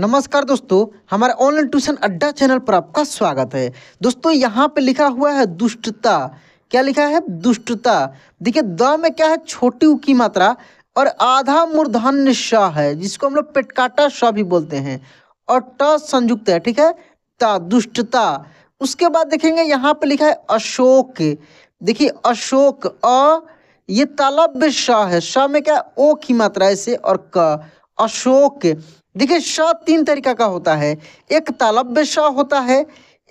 नमस्कार दोस्तों हमारे ऑनलाइन ट्यूशन अड्डा चैनल पर आपका स्वागत है दोस्तों यहाँ पे लिखा हुआ है दुष्टता क्या लिखा है दुष्टता देखिए द में क्या है छोटी की मात्रा और आधा मूर्धन्य श है जिसको हम लोग पेटकाटा श भी बोलते हैं और ट संयुक्त है ठीक है ता दुष्टता उसके बाद देखेंगे यहाँ पे लिखा है अशोक देखिए अशोक अ ये तालब्य श है श में क्या ओ की मात्रा है इसे और क अशोक देखिए श तीन तरीका का होता है एक तालब्य श होता है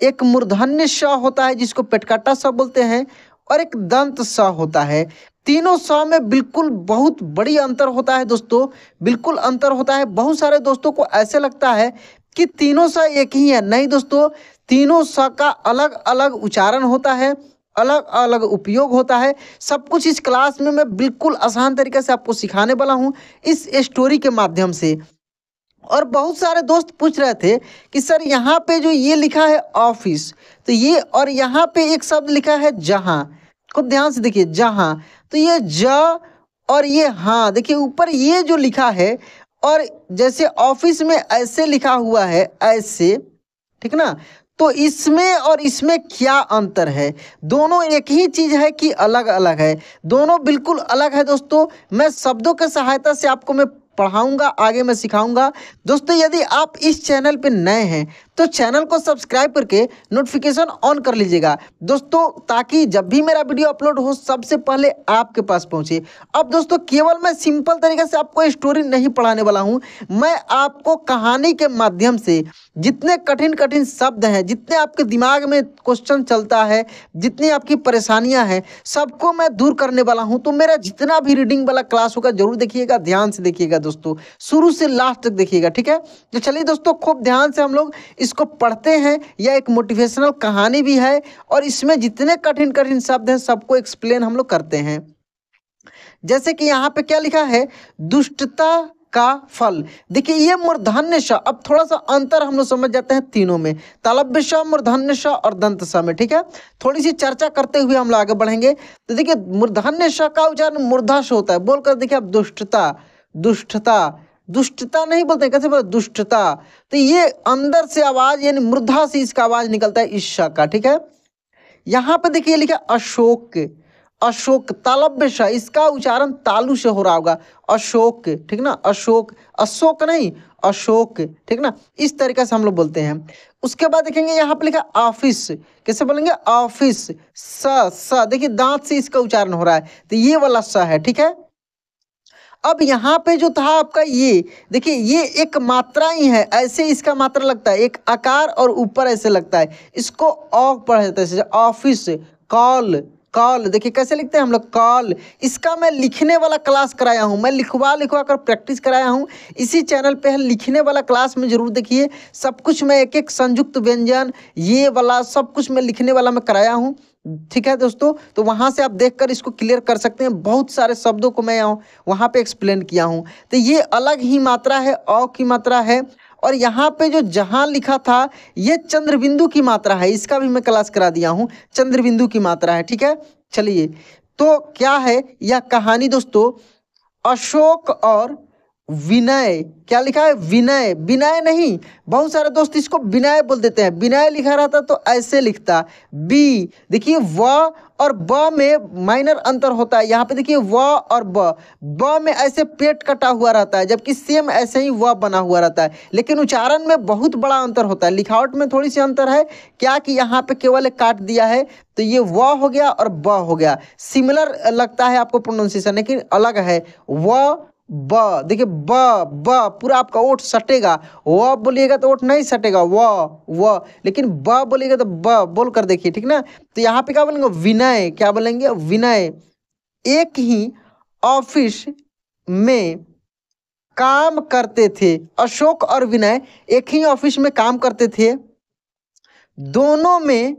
एक मूर्धन्य श होता है जिसको पेटकाटा श बोलते हैं और एक दंत स होता है तीनों स में बिल्कुल बहुत बड़ी अंतर होता है दोस्तों बिल्कुल अंतर होता है बहुत सारे दोस्तों को ऐसे लगता है कि तीनों स एक ही है नहीं दोस्तों तीनों स का अलग अलग उच्चारण होता है अलग अलग उपयोग होता है सब कुछ इस क्लास में मैं बिल्कुल आसान तरीके से आपको सिखाने वाला हूँ इस स्टोरी के माध्यम से और बहुत सारे दोस्त पूछ रहे थे कि सर यहाँ पे जो ये लिखा है ऑफिस तो ये और यहाँ पे एक शब्द लिखा है जहाँ खूब ध्यान से देखिए जहाँ तो ये ज और ये हाँ देखिए ऊपर ये जो लिखा है और जैसे ऑफिस में ऐसे लिखा हुआ है ऐसे ठीक ना तो इसमें और इसमें क्या अंतर है दोनों एक ही चीज़ है कि अलग अलग है दोनों बिल्कुल अलग है दोस्तों मैं शब्दों के सहायता से आपको मैं पढ़ाऊँगा आगे मैं सिखाऊंगा दोस्तों यदि आप इस चैनल पर नए हैं तो चैनल को सब्सक्राइब करके नोटिफिकेशन ऑन कर लीजिएगा दोस्तों ताकि जब भी मेरा वीडियो अपलोड हो सबसे पहले आपके पास पहुंचे अब दोस्तों केवल मैं सिंपल तरीके से आपको स्टोरी नहीं पढ़ाने वाला हूं मैं आपको कहानी के माध्यम से जितने कठिन कठिन शब्द हैं जितने आपके दिमाग में क्वेश्चन चलता है जितनी आपकी परेशानियां हैं सबको मैं दूर करने वाला हूं तो मेरा जितना भी रीडिंग वाला क्लास होगा जरूर देखिएगा ध्यान से देखिएगा दोस्तों शुरू से लास्ट तक देखिएगा ठीक है तो चलिए दोस्तों खूब ध्यान से हम लोग इसको पढ़ते हैं यह एक मोटिवेशनल कहानी भी है और इसमें जितने कठिन कठिन शब्द हैं सबको एक्सप्लेन हम लोग करते हैं जैसे कि यहाँ पे क्या लिखा है दुष्टता का फल देखिए ये मूर्धान्य श अब थोड़ा सा अंतर हम लोग समझ जाते हैं तीनों में तालब्य श मूर्धान्य श और दंत श में ठीक है थोड़ी सी चर्चा करते हुए हम लोग आगे बढ़ेंगे तो देखिए मूर्धान्य श का उच्चारण मूर्धाश होता है बोलकर देखिए आप दुष्टता दुष्टता दुष्टता नहीं बोलते कैसे बोलते दुष्टता तो ये अंदर से आवाज यानी मृदा से इसका आवाज निकलता है शाह का ठीक है यहाँ पे देखिए लिखा अशोक अशोक तालब्य शाह इसका उच्चारण तालु से हो रहा होगा अशोक ठीक ना अशोक अशोक नहीं अशोक ठीक ना इस तरीके से हम लोग बोलते हैं उसके बाद देखेंगे यहाँ पर लिखा ऑफिस कैसे बोलेंगे ऑफिस स स देखिए दांत से इसका उच्चारण हो रहा है तो ये वाला स है ठीक है अब यहाँ पे जो था आपका ये देखिए ये एक मात्रा ही है ऐसे इसका मात्रा लगता है एक आकार और ऊपर ऐसे लगता है इसको ऑ पढ़ा जाता है ऑफिस कॉल कॉल देखिए कैसे लिखते हैं हम लोग कॉल इसका मैं लिखने वाला क्लास कराया हूँ मैं लिखवा लिखवा कर प्रैक्टिस कराया हूँ इसी चैनल पे है लिखने वाला क्लास में जरूर देखिए सब कुछ मैं एक एक संयुक्त व्यंजन ये वाला सब कुछ मैं लिखने वाला मैं कराया हूँ ठीक है दोस्तों तो वहाँ से आप देखकर इसको क्लियर कर सकते हैं बहुत सारे शब्दों को मैं वहाँ पर एक्सप्लेन किया हूँ तो ये अलग ही मात्रा है औ की मात्रा है और यहाँ पे जो जहाँ लिखा था ये चंद्रबिंदु की मात्रा है इसका भी मैं क्लास करा दिया हूँ चंद्रबिंदु की मात्रा है ठीक है चलिए तो क्या है यह कहानी दोस्तों अशोक और विनय क्या लिखा है विनय विनय नहीं बहुत सारे दोस्त इसको विनय बोल देते हैं विनय लिखा रहता तो ऐसे लिखता बी देखिए व और ब में माइनर अंतर होता है यहाँ पे देखिए व और ब ब में ऐसे पेट कटा हुआ रहता है जबकि सेम ऐसे ही व बना हुआ रहता है लेकिन उच्चारण में बहुत बड़ा अंतर होता है लिखावट में थोड़ी सी अंतर है क्या कि यहाँ पे केवल काट दिया है तो ये व हो गया और ब हो गया सिमिलर लगता है आपको प्रोनाउंसिएशन लेकिन अलग है व ब देखिए ब ब पूरा आपका ओठ सटेगा व बोलिएगा तो ओठ नहीं सटेगा व व लेकिन ब बोलिएगा तो ब बोल कर देखिए ठीक ना तो यहाँ पे क्या बोलेंगे विनय क्या बोलेंगे विनय एक ही ऑफिस में काम करते थे अशोक और विनय एक ही ऑफिस में काम करते थे दोनों में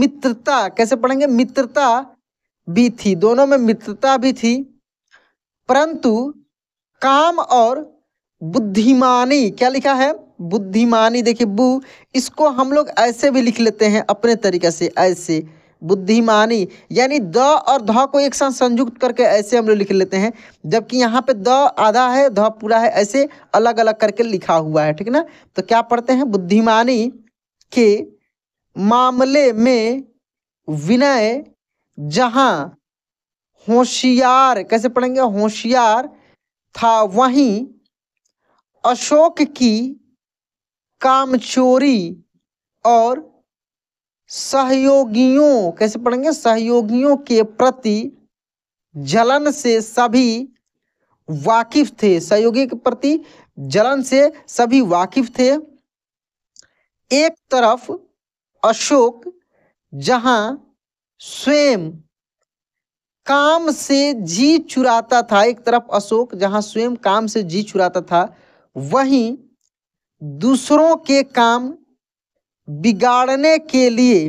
मित्रता कैसे पढ़ेंगे मित्रता भी थी दोनों में मित्रता भी थी परंतु काम और बुद्धिमानी क्या लिखा है बुद्धिमानी देखिए बु इसको हम लोग ऐसे भी लिख लेते हैं अपने तरीके से ऐसे बुद्धिमानी यानी द और ध को एक साथ संयुक्त करके ऐसे हम लोग लिख लेते हैं जबकि यहाँ पे द आधा है ध पूरा है ऐसे अलग अलग करके लिखा हुआ है ठीक है ना तो क्या पढ़ते हैं बुद्धिमानी के मामले में विनय जहाँ होशियार कैसे पढ़ेंगे होशियार था वहीं अशोक की कामचोरी और सहयोगियों कैसे पढ़ेंगे सहयोगियों के प्रति जलन से सभी वाकिफ थे सहयोगी के प्रति जलन से सभी वाकिफ थे एक तरफ अशोक जहां स्वयं काम से जी चुराता था एक तरफ अशोक जहां स्वयं काम से जी चुराता था वहीं दूसरों के काम बिगाड़ने के लिए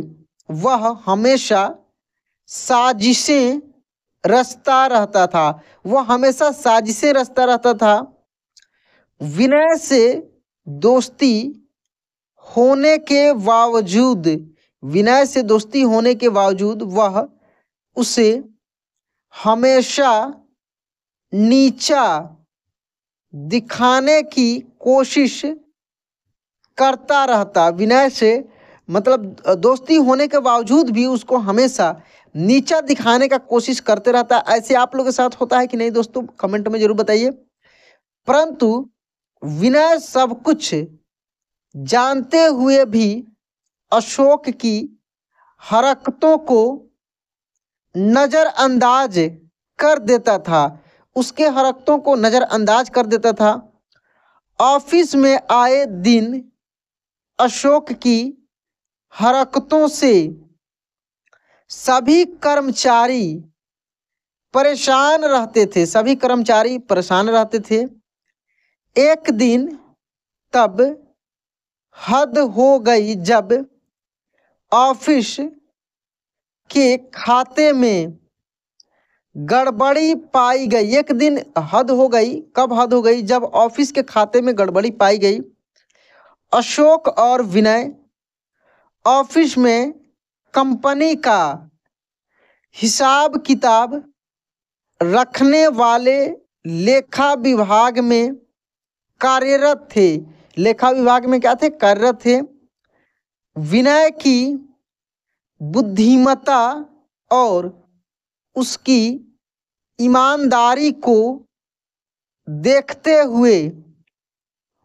वह हमेशा साजिशें रचता रहता था वह हमेशा साजिशें रचता रहता था विनय से दोस्ती होने के बावजूद विनय से दोस्ती होने के बावजूद वह उसे हमेशा नीचा दिखाने की कोशिश करता रहता विनय से मतलब दोस्ती होने के बावजूद भी उसको हमेशा नीचा दिखाने का कोशिश करते रहता है ऐसे आप लोग के साथ होता है कि नहीं दोस्तों कमेंट में जरूर बताइए परंतु विनय सब कुछ जानते हुए भी अशोक की हरकतों को नज़रअंदाज कर देता था उसके हरकतों को नज़रअंदाज कर देता था ऑफिस में आए दिन अशोक की हरकतों से सभी कर्मचारी परेशान रहते थे सभी कर्मचारी परेशान रहते थे एक दिन तब हद हो गई जब ऑफिस के खाते में गड़बड़ी पाई गई एक दिन हद हो गई कब हद हो गई जब ऑफिस के खाते में गड़बड़ी पाई गई अशोक और विनय ऑफिस में कंपनी का हिसाब किताब रखने वाले लेखा विभाग में कार्यरत थे लेखा विभाग में क्या थे कार्यरत थे विनय की बुद्धिमता और उसकी ईमानदारी को देखते हुए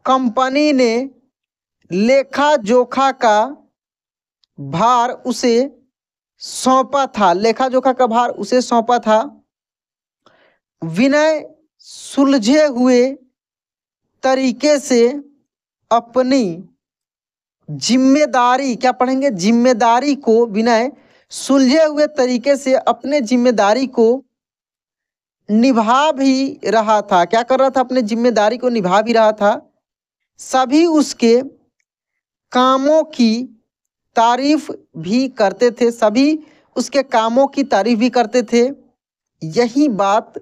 कंपनी ने लेखा जोखा का भार उसे सौंपा था लेखा जोखा का भार उसे सौंपा था विनय सुलझे हुए तरीके से अपनी जिम्मेदारी क्या पढ़ेंगे जिम्मेदारी को विनय सुलझे हुए तरीके से अपने जिम्मेदारी को निभा भी रहा था क्या कर रहा था अपने जिम्मेदारी को निभा भी रहा था सभी उसके कामों की तारीफ भी करते थे सभी उसके कामों की तारीफ भी करते थे यही बात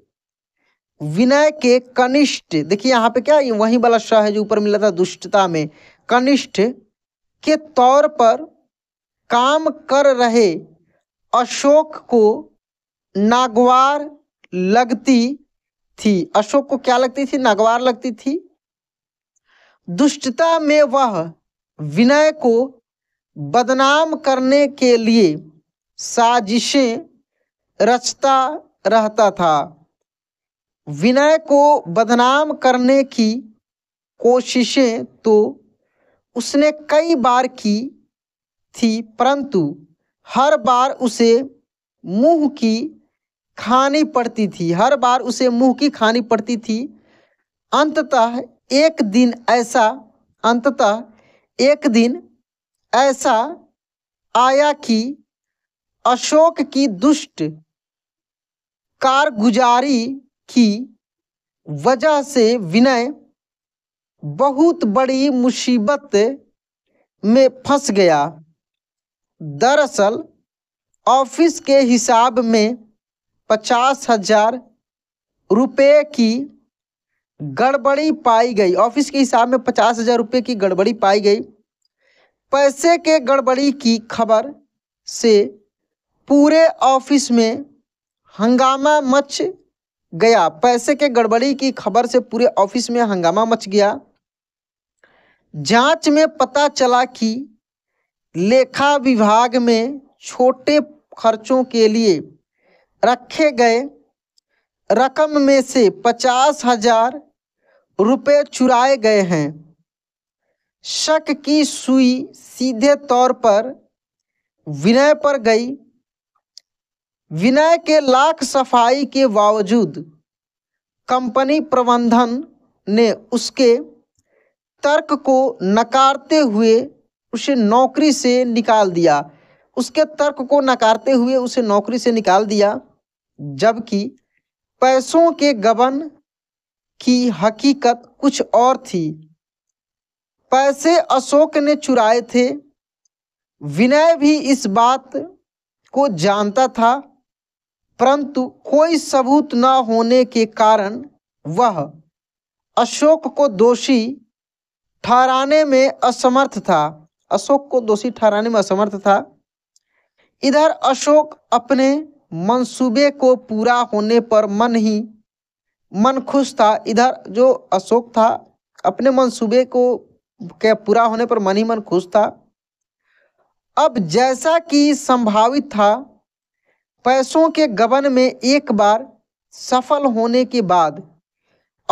विनय के कनिष्ठ देखिए यहाँ पे क्या वही वाला शाह है जो ऊपर मिला था दुष्टता में कनिष्ठ के तौर पर काम कर रहे अशोक को नागवार लगती थी अशोक को क्या लगती थी नागवार लगती थी दुष्टता में वह विनय को बदनाम करने के लिए साजिशें रचता रहता था विनय को बदनाम करने की कोशिशें तो उसने कई बार की थी परंतु हर बार उसे मुंह की खानी पड़ती थी हर बार उसे मुंह की खानी पड़ती थी अंततः एक दिन ऐसा अंततः एक दिन ऐसा आया कि अशोक की दुष्ट कारगुजारी की वजह से विनय बहुत बड़ी मुसीबत में फंस गया दरअसल ऑफिस के हिसाब में पचास हजार रुपये की गड़बड़ी पाई गई ऑफिस के हिसाब में पचास हजार रुपये की गड़बड़ी पाई गई पैसे के गड़बड़ी की खबर से पूरे ऑफिस में हंगामा मच गया पैसे के गड़बड़ी की खबर से पूरे ऑफिस में हंगामा मच गया जांच में पता चला कि लेखा विभाग में छोटे खर्चों के लिए रखे गए रकम में से पचास हजार रुपये चुराए गए हैं शक की सुई सीधे तौर पर विनय पर गई विनय के लाख सफाई के बावजूद कंपनी प्रबंधन ने उसके तर्क को नकारते हुए उसे नौकरी से निकाल दिया उसके तर्क को नकारते हुए उसे नौकरी से निकाल दिया जबकि पैसों के गबन की हकीकत कुछ और थी पैसे अशोक ने चुराए थे विनय भी इस बात को जानता था परंतु कोई सबूत न होने के कारण वह अशोक को दोषी ठहराने में असमर्थ था अशोक को दोषी ठहराने में असमर्थ था इधर अशोक अपने मंसूबे को पूरा होने पर मन ही मन खुश था इधर जो अशोक था अपने मंसूबे को के पूरा होने पर मन ही मन खुश था अब जैसा कि संभावित था पैसों के गबन में एक बार सफल होने के बाद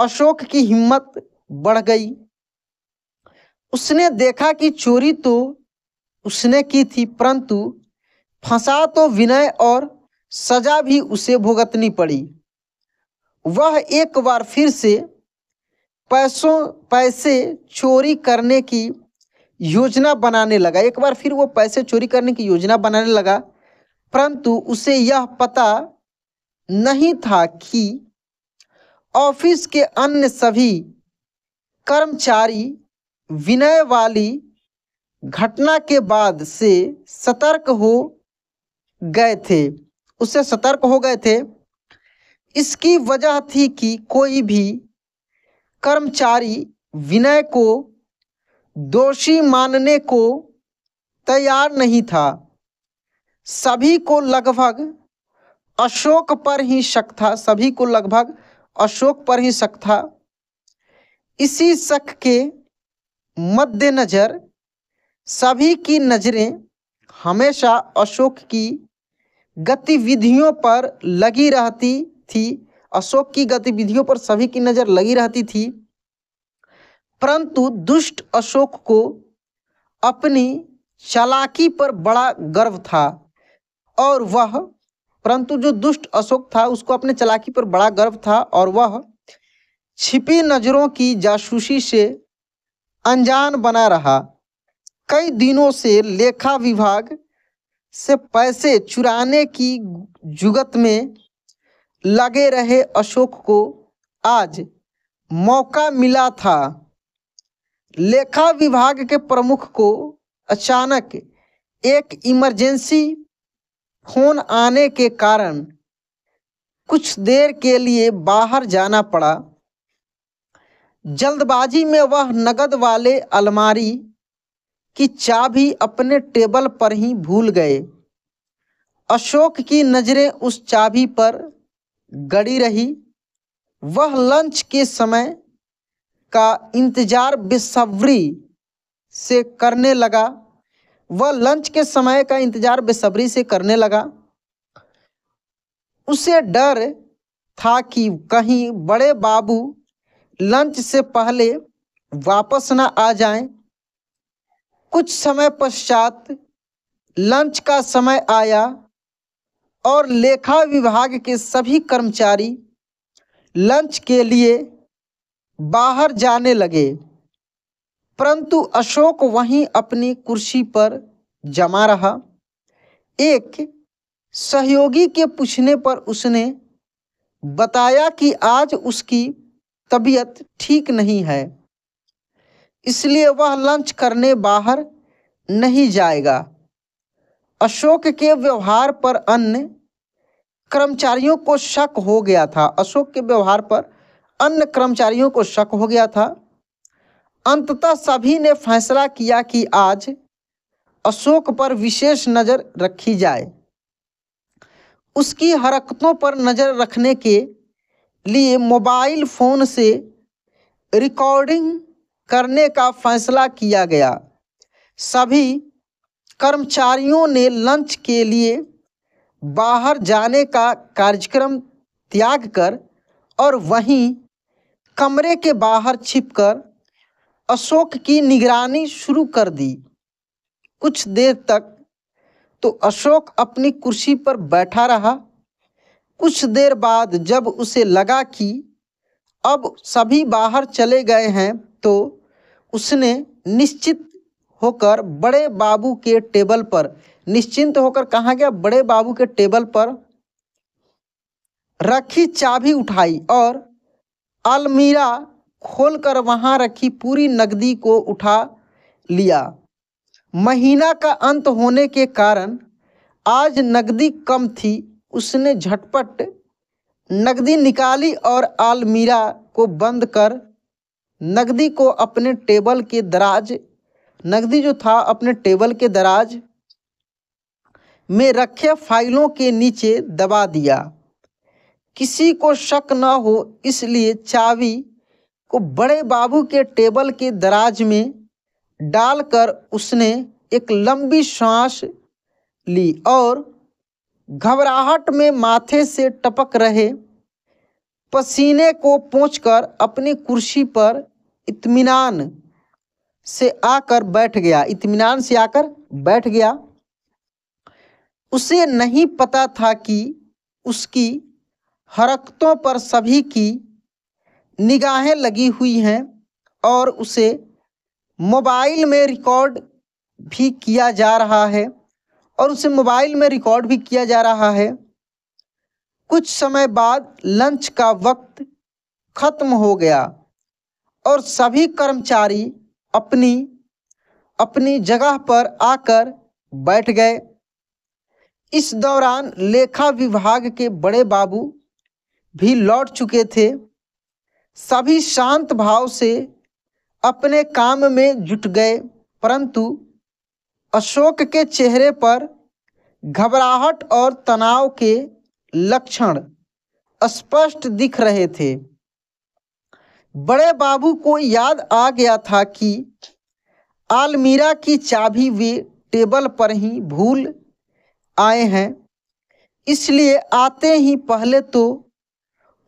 अशोक की हिम्मत बढ़ गई उसने देखा कि चोरी तो उसने की थी परंतु फंसा तो विनय और सजा भी उसे भुगतनी पड़ी वह एक बार फिर से पैसों पैसे चोरी करने की योजना बनाने लगा एक बार फिर वो पैसे चोरी करने की योजना बनाने लगा परंतु उसे यह पता नहीं था कि ऑफिस के अन्य सभी कर्मचारी विनय वाली घटना के बाद से सतर्क हो गए थे उससे सतर्क हो गए थे इसकी वजह थी कि कोई भी कर्मचारी विनय को दोषी मानने को तैयार नहीं था सभी को लगभग अशोक पर ही शक था सभी को लगभग अशोक पर ही शक था इसी शक के मद्देनजर सभी की नज़रें हमेशा अशोक की गतिविधियों पर लगी रहती थी अशोक की गतिविधियों पर सभी की नज़र लगी रहती थी परंतु दुष्ट अशोक को अपनी चालाकी पर बड़ा गर्व था और वह परंतु जो दुष्ट अशोक था उसको अपने चलाकी पर बड़ा गर्व था और वह छिपी नजरों की जासूसी से अनजान बना रहा कई दिनों से लेखा विभाग से पैसे चुराने की जुगत में लगे रहे अशोक को आज मौका मिला था लेखा विभाग के प्रमुख को अचानक एक इमरजेंसी फोन आने के कारण कुछ देर के लिए बाहर जाना पड़ा जल्दबाजी में वह नगद वाले अलमारी की चाबी अपने टेबल पर ही भूल गए अशोक की नज़रें उस चाबी पर गड़ी रही वह लंच के समय का इंतज़ार बेसब्री से करने लगा वह लंच के समय का इंतजार बेसब्री से करने लगा उसे डर था कि कहीं बड़े बाबू लंच से पहले वापस ना आ जाएं। कुछ समय पश्चात लंच का समय आया और लेखा विभाग के सभी कर्मचारी लंच के लिए बाहर जाने लगे परंतु अशोक वहीं अपनी कुर्सी पर जमा रहा एक सहयोगी के पूछने पर उसने बताया कि आज उसकी तबीयत ठीक नहीं है इसलिए वह लंच करने बाहर नहीं जाएगा अशोक के व्यवहार पर अन्य कर्मचारियों को शक हो गया था अशोक के व्यवहार पर अन्य कर्मचारियों को शक हो गया था अंततः सभी ने फैसला किया कि आज अशोक पर विशेष नज़र रखी जाए उसकी हरकतों पर नज़र रखने के लिए मोबाइल फ़ोन से रिकॉर्डिंग करने का फैसला किया गया सभी कर्मचारियों ने लंच के लिए बाहर जाने का कार्यक्रम त्याग कर और वहीं कमरे के बाहर छिपकर अशोक की निगरानी शुरू कर दी कुछ देर तक तो अशोक अपनी कुर्सी पर बैठा रहा कुछ देर बाद जब उसे लगा कि अब सभी बाहर चले गए हैं तो उसने निश्चित होकर बड़े बाबू के टेबल पर निश्चिंत होकर कहा गया बड़े बाबू के टेबल पर रखी चाबी उठाई और अलमीरा खोल कर वहाँ रखी पूरी नकदी को उठा लिया महीना का अंत होने के कारण आज नकदी कम थी उसने झटपट नकदी निकाली और आलमीरा को बंद कर नकदी को अपने टेबल के दराज नकदी जो था अपने टेबल के दराज में रखे फाइलों के नीचे दबा दिया किसी को शक न हो इसलिए चाबी को बड़े बाबू के टेबल के दराज में डालकर उसने एक लंबी सांस ली और घबराहट में माथे से टपक रहे पसीने को पोंछ अपनी कुर्सी पर इत्मीनान से आकर बैठ गया इत्मीनान से आकर बैठ गया उसे नहीं पता था कि उसकी हरकतों पर सभी की निगाहें लगी हुई हैं और उसे मोबाइल में रिकॉर्ड भी किया जा रहा है और उसे मोबाइल में रिकॉर्ड भी किया जा रहा है कुछ समय बाद लंच का वक्त खत्म हो गया और सभी कर्मचारी अपनी अपनी जगह पर आकर बैठ गए इस दौरान लेखा विभाग के बड़े बाबू भी लौट चुके थे सभी शांत भाव से अपने काम में जुट गए परंतु अशोक के चेहरे पर घबराहट और तनाव के लक्षण स्पष्ट दिख रहे थे बड़े बाबू को याद आ गया था कि आलमीरा की चाबी वे टेबल पर ही भूल आए हैं इसलिए आते ही पहले तो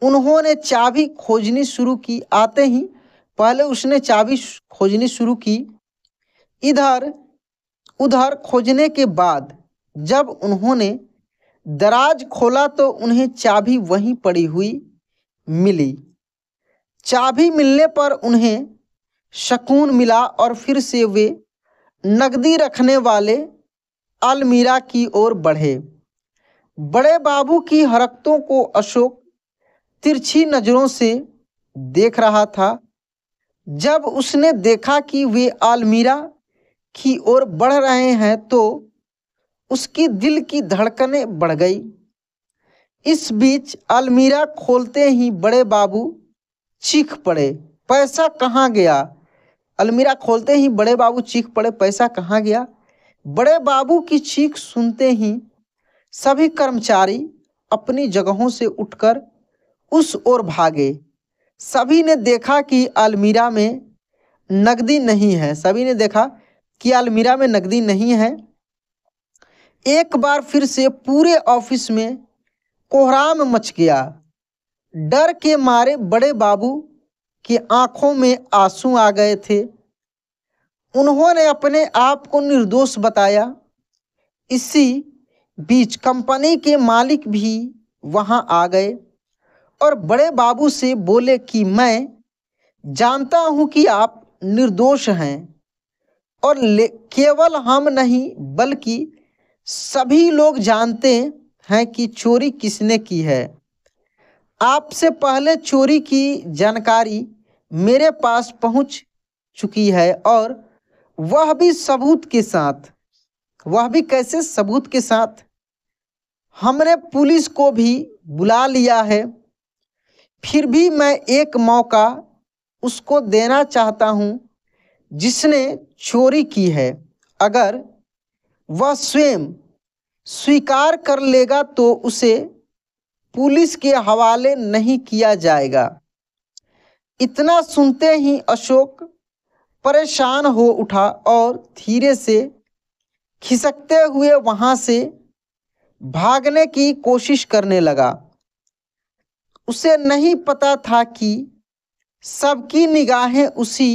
उन्होंने चाबी खोजनी शुरू की आते ही पहले उसने चाबी खोजनी शुरू की इधर उधर खोजने के बाद जब उन्होंने दराज खोला तो उन्हें चाबी वहीं पड़ी हुई मिली चाबी मिलने पर उन्हें सकून मिला और फिर से वे नकदी रखने वाले अलमीरा की ओर बढ़े बड़े बाबू की हरकतों को अशोक तिरछी नज़रों से देख रहा था जब उसने देखा कि वे आलमीरा की ओर बढ़ रहे हैं तो उसकी दिल की धड़कनें बढ़ गई इस बीच अलमीरा खोलते ही बड़े बाबू चीख पड़े पैसा कहाँ गया अलमीरा खोलते ही बड़े बाबू चीख पड़े पैसा कहाँ गया बड़े बाबू की चीख सुनते ही सभी कर्मचारी अपनी जगहों से उठकर उस ओर भागे सभी ने देखा कि अलमीरा में नकदी नहीं है सभी ने देखा कि अलमीरा में नकदी नहीं है एक बार फिर से पूरे ऑफिस में कोहराम मच गया डर के मारे बड़े बाबू की आंखों में आंसू आ गए थे उन्होंने अपने आप को निर्दोष बताया इसी बीच कंपनी के मालिक भी वहां आ गए और बड़े बाबू से बोले कि मैं जानता हूं कि आप निर्दोष हैं और केवल हम नहीं बल्कि सभी लोग जानते हैं कि चोरी किसने की है आपसे पहले चोरी की जानकारी मेरे पास पहुंच चुकी है और वह भी सबूत के साथ वह भी कैसे सबूत के साथ हमने पुलिस को भी बुला लिया है फिर भी मैं एक मौका उसको देना चाहता हूँ जिसने चोरी की है अगर वह स्वयं स्वीकार कर लेगा तो उसे पुलिस के हवाले नहीं किया जाएगा इतना सुनते ही अशोक परेशान हो उठा और धीरे से खिसकते हुए वहाँ से भागने की कोशिश करने लगा उसे नहीं पता था कि सबकी निगाहें उसी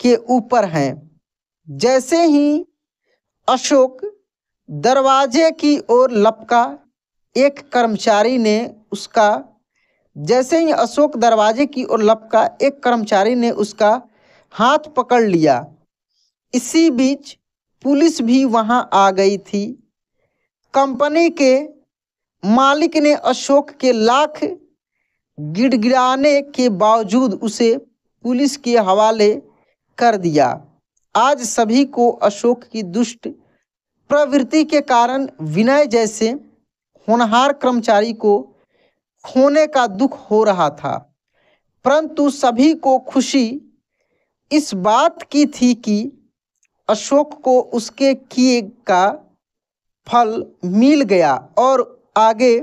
के ऊपर हैं जैसे ही अशोक दरवाजे की ओर लपका एक कर्मचारी ने उसका जैसे ही अशोक दरवाजे की ओर लपका एक कर्मचारी ने उसका हाथ पकड़ लिया इसी बीच पुलिस भी वहां आ गई थी कंपनी के मालिक ने अशोक के लाख गिड़गिड़ाने के बावजूद उसे पुलिस के हवाले कर दिया आज सभी को अशोक की दुष्ट प्रवृत्ति के कारण विनय जैसे होनहार कर्मचारी को खोने का दुख हो रहा था परंतु सभी को खुशी इस बात की थी कि अशोक को उसके किए का फल मिल गया और आगे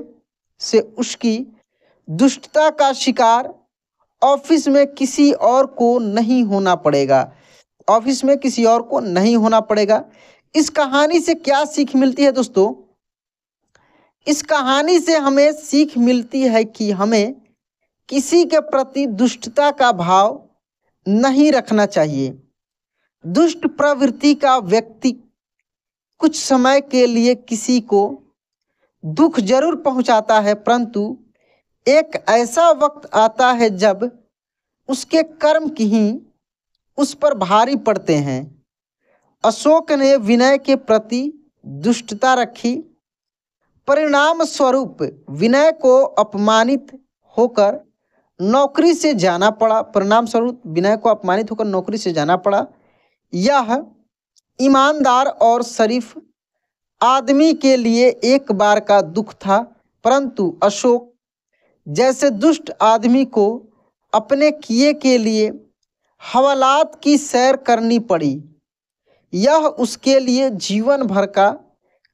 से उसकी दुष्टता का शिकार ऑफिस में किसी और को नहीं होना पड़ेगा ऑफिस में किसी और को नहीं होना पड़ेगा इस कहानी से क्या सीख मिलती है दोस्तों इस कहानी से हमें सीख मिलती है कि हमें किसी के प्रति दुष्टता का भाव नहीं रखना चाहिए दुष्ट प्रवृत्ति का व्यक्ति कुछ समय के लिए किसी को दुख जरूर पहुंचाता है परंतु एक ऐसा वक्त आता है जब उसके कर्म की ही उस पर भारी पड़ते हैं अशोक ने विनय के प्रति दुष्टता रखी परिणाम स्वरूप विनय को अपमानित होकर नौकरी से जाना पड़ा परिणाम स्वरूप विनय को अपमानित होकर नौकरी से जाना पड़ा यह ईमानदार और शरीफ आदमी के लिए एक बार का दुख था परंतु अशोक जैसे दुष्ट आदमी को अपने किए के लिए हवालात की सैर करनी पड़ी यह उसके लिए जीवन भर का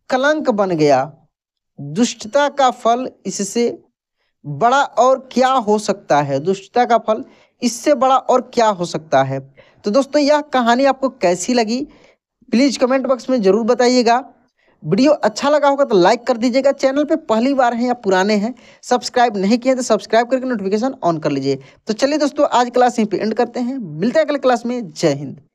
कलंक बन गया दुष्टता का फल इससे बड़ा और क्या हो सकता है दुष्टता का फल इससे बड़ा और क्या हो सकता है तो दोस्तों यह कहानी आपको कैसी लगी प्लीज़ कमेंट बॉक्स में ज़रूर बताइएगा वीडियो अच्छा लगा होगा तो लाइक कर दीजिएगा चैनल पे पहली बार हैं या पुराने हैं सब्सक्राइब नहीं किए तो सब्सक्राइब करके नोटिफिकेशन ऑन कर लीजिए तो चलिए दोस्तों आज क्लास यहीं पे एंड करते हैं मिलते हैं अगले क्लास में जय हिंद